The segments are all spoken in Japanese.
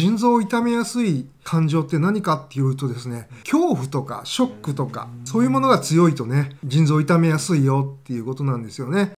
腎臓を痛めやすい感情って何かっていうとですね、恐怖とかショックとか、そういうものが強いとね、腎臓を痛めやすいよっていうことなんですよね。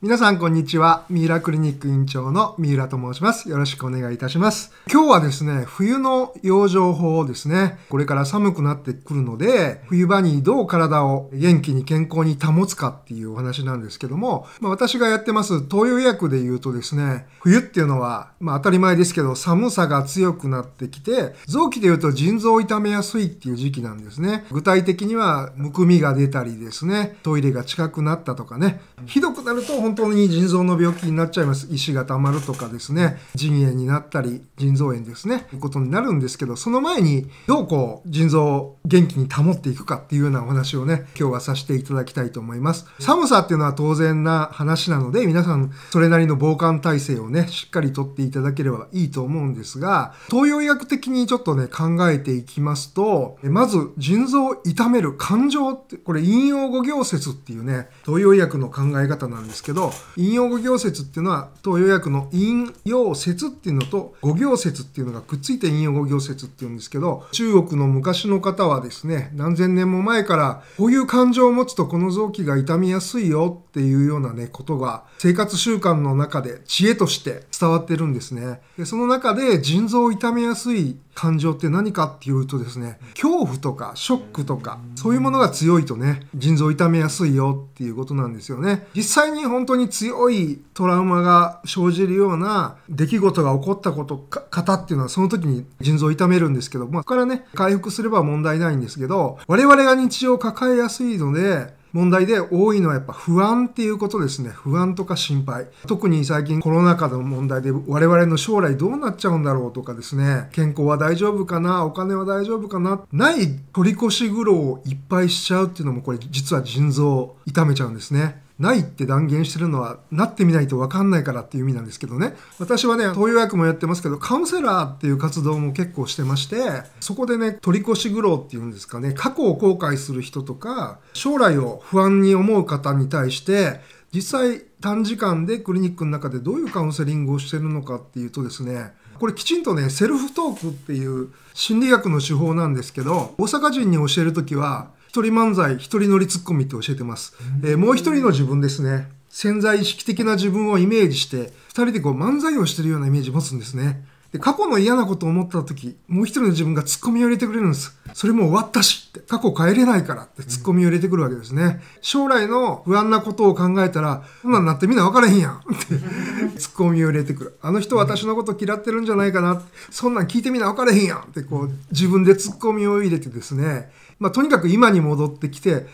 皆さんこんにちは。三浦クリニック院長の三浦と申します。よろしくお願いいたします。今日はですね、冬の養生法をですね。これから寒くなってくるので、冬場にどう体を元気に健康に保つかっていうお話なんですけども、まあ、私がやってます東洋医薬で言うとですね、冬っていうのは、まあ、当たり前ですけど、寒さが強くなってきて、臓器で言うと腎臓を痛めやすいっていう時期なんですね。具体的には、むくみが出たりですね、トイレが近くなったとかね、ひどくなると本当に腎臓の病気になっちゃいます。石がたまるとかですね、腎炎になったり、腎臓炎ですね、いうことになるんですけど、その前にどうこう腎臓を元気に保っていくかっていうようなお話をね、今日はさせていただきたいと思います。寒さっていうのは当然な話なので、皆さんそれなりの防寒体制をね、しっかりとっていただければいいと思うんですが、東洋医学的にちょっとね、考えていきますと、まず腎臓を痛める感情って、これ引用五行説っていうね、東洋医学の考え方なんですけど、ど引用語行説っていうのは東洋訳の陰陽説っていうのと語行説っていうのがくっついて引用語行説っていうんですけど中国の昔の方はですね何千年も前からこういう感情を持つとこの臓器が痛みやすいよっていうようなねことが生活習慣の中で知恵として伝わってるんですねでその中で腎臓を痛めやすい感情って何かっていうとですね、恐怖とかショックとか、そういうものが強いとね、腎臓を痛めやすいよっていうことなんですよね。実際に本当に強いトラウマが生じるような出来事が起こったこと、方っていうのはその時に腎臓を痛めるんですけど、まあ、こからね、回復すれば問題ないんですけど、我々が日常を抱えやすいので、問題で多いのはやっぱ不安っていうことですね。不安とか心配。特に最近コロナ禍の問題で我々の将来どうなっちゃうんだろうとかですね。健康は大丈夫かなお金は大丈夫かなない取り越し苦労をいっぱいしちゃうっていうのもこれ実は腎臓を痛めちゃうんですね。ないって断言してるのはなってみないと分かんないからっていう意味なんですけどね私はね東洋薬もやってますけどカウンセラーっていう活動も結構してましてそこでね取り越し苦労っていうんですかね過去を後悔する人とか将来を不安に思う方に対して実際短時間でクリニックの中でどういうカウンセリングをしてるのかっていうとですねこれきちんとねセルフトークっていう心理学の手法なんですけど大阪人に教える時は一人漫才、一人乗りツッコミって教えてます。えー、もう一人の自分ですね。潜在意識的な自分をイメージして、二人でこう漫才をしてるようなイメージ持つんですね。で、過去の嫌なことを思った時、もう一人の自分がツッコミを入れてくれるんです。それも終わったしって、過去帰れないからってツッコミを入れてくるわけですね。将来の不安なことを考えたら、そんなんなってみんな分からへんやんってツッコミを入れてくる。あの人私のこと嫌ってるんじゃないかな。そんなん聞いてみな分かれへんやんってこう自分でツッコミを入れてですね。まあとにかく今に戻ってきて考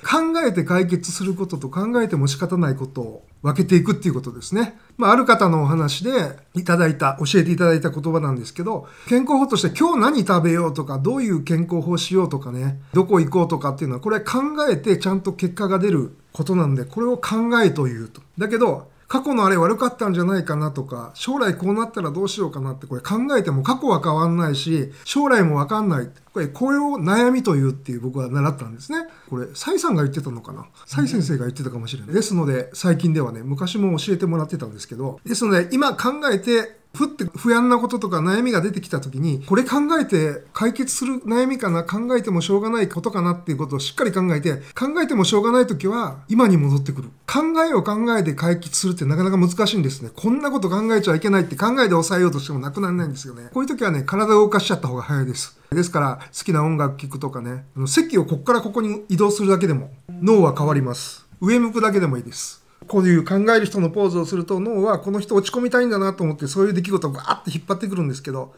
えて解決することと考えても仕方ないことを分けていくっていうことですね。まあある方のお話でいただいた、教えていただいた言葉なんですけど、健康法として今日何食べようとか、どういう健康法しようとかね、どこ行こうとかっていうのはこれ考えてちゃんと結果が出ることなんで、これを考えと言うと。だけど、過去のあれ悪かったんじゃないかなとか、将来こうなったらどうしようかなってこれ考えても過去は変わんないし、将来もわかんない。これ、これを悩みというっていう僕は習ったんですね。これ、サさんが言ってたのかなサ先生が言ってたかもしれない。ですので、最近ではね、昔も教えてもらってたんですけど、ですので、今考えてふって不安なこととか悩みが出てきた時に、これ考えて解決する悩みかな、考えてもしょうがないことかなっていうことをしっかり考えて、考えてもしょうがない時は今に戻ってくる。考えを考えて解決するってなかなか難しいんですね。こんなこと考えちゃいけないって考えて抑えようとしてもなくならないんですよね。こういう時はね、体を動かしちゃった方が早いです。ですから好きな音楽聴くとかね、席をこっからここに移動するだけでも脳は変わります。上向くだけでもいいです。こういう考える人のポーズをすると脳はこの人落ち込みたいんだなと思ってそういう出来事をガーって引っ張ってくるんですけど、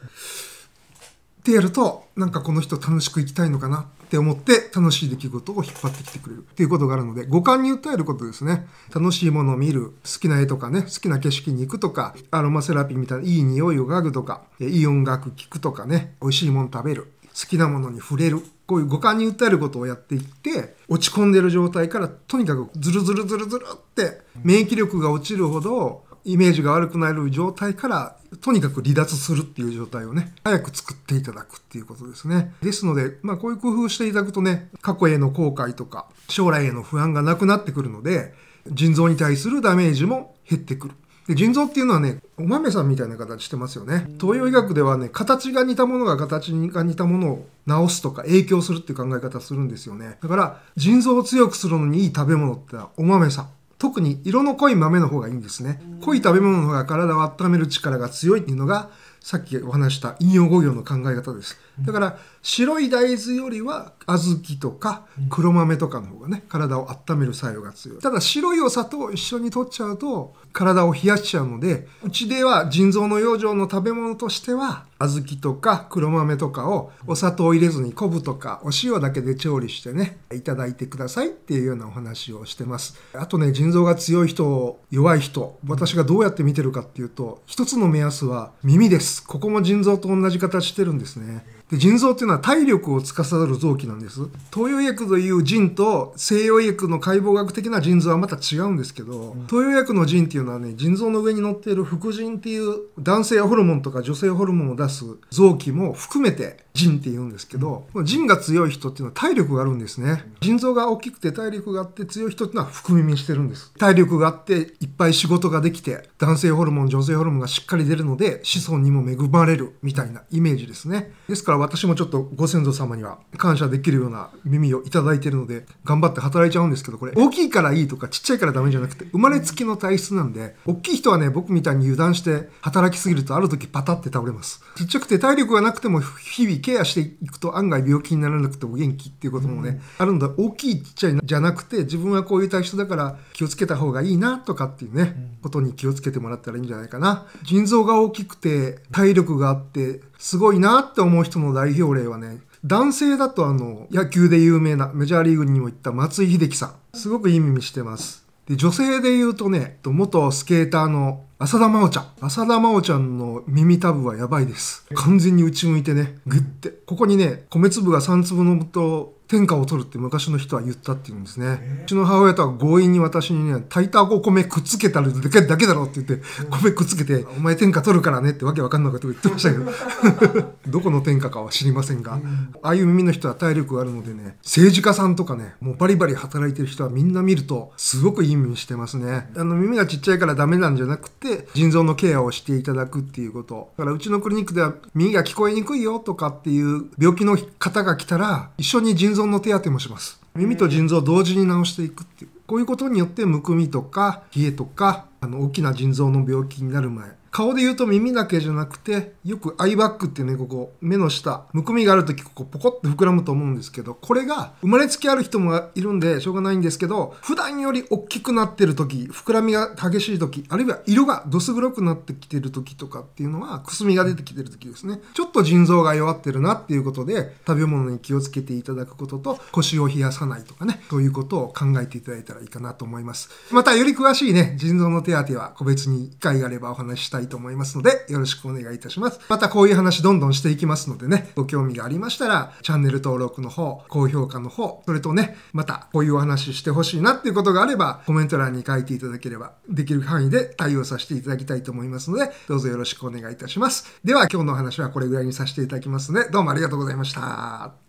ってやると、なんかこの人楽しく生きたいのかなって思って楽しい出来事を引っ張ってきてくれるっていうことがあるので、五感に訴えることですね。楽しいものを見る、好きな絵とかね、好きな景色に行くとか、アロマセラピーみたいないい匂いを嗅ぐとか、いい音楽聴くとかね、美味しいもの食べる、好きなものに触れるこういう五感に訴えることをやっていって落ち込んでる状態からとにかくズルズルズルズルって免疫力が落ちるほどイメージが悪くなる状態からとにかく離脱するっていう状態をね早く作っていただくっていうことですねですので、まあ、こういう工夫していただくとね過去への後悔とか将来への不安がなくなってくるので腎臓に対するダメージも減ってくるで腎臓っていうのはねお豆さんみたいな形してますよね東洋医学ではね形が似たものが形が似たものを直すとか影響するっていう考え方するんですよねだから腎臓を強くするのにいい食べ物ってはお豆さん特に色の濃い豆の方がいいんですね濃い食べ物の方が体を温める力が強いっていうのがさっきお話した引用語行の考え方です。だから白い大豆よりは小豆とか黒豆とかの方がね体を温める作用が強い。ただ白いお砂糖を一緒に取っちゃうと体を冷やしちゃうのでうちでは腎臓の養生の食べ物としては小豆とか黒豆とかをお砂糖を入れずに昆布とかお塩だけで調理してねいただいてくださいっていうようなお話をしてます。あとね腎臓が強い人弱い人私がどうやって見てるかっていうと一つの目安は耳ですここも腎臓と同じ形してるんですねで腎臓っていうのは体力を司る臓器なんです。東洋医薬という腎と西洋医薬の解剖学的な腎臓はまた違うんですけど、東洋医薬の腎っていうのはね、腎臓の上に乗っている副腎っていう男性ホルモンとか女性ホルモンを出す臓器も含めて腎って言うんですけど、うん、腎が強い人っていうのは体力があるんですね。腎臓が大きくて体力があって強い人っていうのは含み見してるんです。体力があっていっぱい仕事ができて、男性ホルモン、女性ホルモンがしっかり出るので、子孫にも恵まれるみたいなイメージですね。ですからから私もちょっとご先祖様には感謝できるような耳をいただいてるので、頑張って働いちゃうんですけど、これ、大きいからいいとかちっちゃいからダメじゃなくて、生まれつきの体質なんで、大きい人はね、僕みたいに油断して働きすぎるとある時パタって倒れます。ちっちゃくて体力がなくても日々ケアしていくと案外病気にならなくても元気っていうこともね、あるんだ。大きいちっちゃいじゃなくて、自分はこういう体質だから気をつけた方がいいなとかっていうね、ことに気をつけてもらったらいいんじゃないかな。腎臓が大きくて、体力があって、すごいなって思う人の代表例はね、男性だとあの、野球で有名なメジャーリーグにも行った松井秀喜さん。すごくいい耳してます。で、女性で言うとね、元スケーターの浅田真央ちゃん。浅田真央ちゃんの耳たぶはやばいです。完全に内向いてね、ぐって。ここにね、米粒が3粒のと天下を取るって昔の人は言ったって言うんですね。うちの母親とは強引に私にね、炊いたお米くっつけたらだけだろって言って、米くっつけて、お前天下取るからねってわけわかんないこと言ってましたけど、どこの天下かは知りませんが、ああいう耳の人は体力があるのでね、政治家さんとかね、もうバリバリ働いてる人はみんな見ると、すごくいい耳してますね。あの、耳がちっちゃいからダメなんじゃなくて、腎臓のケアをしていただくっていうこと。だからうちのクリニックでは、耳が聞こえにくいよとかっていう病気の方が来たら、一緒に腎臓臓の手当てもします。耳と腎臓を同時に治していくっていう。こういうことによってむくみとか冷えとかあの大きな腎臓の病気になる前顔で言うと耳だけじゃなくて、よくアイバックってね、ここ、目の下、むくみがある時、ここポコッと膨らむと思うんですけど、これが生まれつきある人もいるんでしょうがないんですけど、普段より大きくなってる時、膨らみが激しい時、あるいは色がどす黒くなってきてる時とかっていうのは、くすみが出てきてる時ですね。ちょっと腎臓が弱ってるなっていうことで、食べ物に気をつけていただくことと、腰を冷やさないとかね、ということを考えていただいたらいいかなと思います。またより詳しいね、腎臓の手当は個別に機会があればお話ししたいいと思いますので、よろしくお願いいたします。またこういう話どんどんしていきますのでね、ご興味がありましたら、チャンネル登録の方、高評価の方、それとね、またこういうお話してほしいなっていうことがあれば、コメント欄に書いていただければ、できる範囲で対応させていただきたいと思いますので、どうぞよろしくお願いいたします。では今日のお話はこれぐらいにさせていただきますので、どうもありがとうございました。